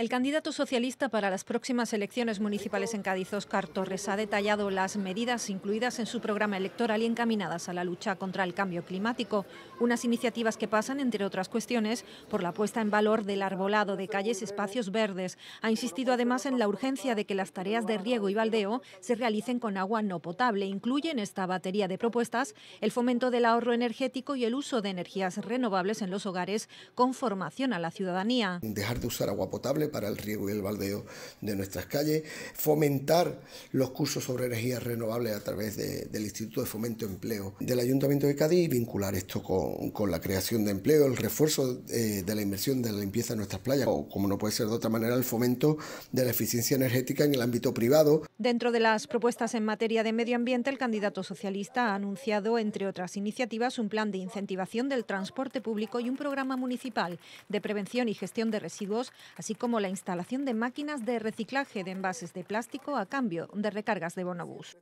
El candidato socialista para las próximas elecciones municipales en Cádiz, Óscar Torres, ha detallado las medidas incluidas en su programa electoral y encaminadas a la lucha contra el cambio climático. Unas iniciativas que pasan, entre otras cuestiones, por la puesta en valor del arbolado de calles y espacios verdes. Ha insistido además en la urgencia de que las tareas de riego y baldeo se realicen con agua no potable. Incluye en esta batería de propuestas el fomento del ahorro energético y el uso de energías renovables en los hogares con formación a la ciudadanía. Dejar de usar agua potable para el riego y el baldeo de nuestras calles, fomentar los cursos sobre energías renovables a través del Instituto de Fomento Empleo del Ayuntamiento de Cádiz y vincular esto con, la creación de empleo, el refuerzo eh, de la inversión de la limpieza de nuestras playas o, como no puede ser de otra manera, el fomento de la eficiencia energética en el ámbito privado. Dentro de las propuestas en materia de medio ambiente, el candidato socialista ha anunciado, entre otras iniciativas, un plan de incentivación del transporte público y un programa municipal de prevención y gestión de residuos, así como la instalación de máquinas de reciclaje de envases de plástico a cambio de recargas de bonobús.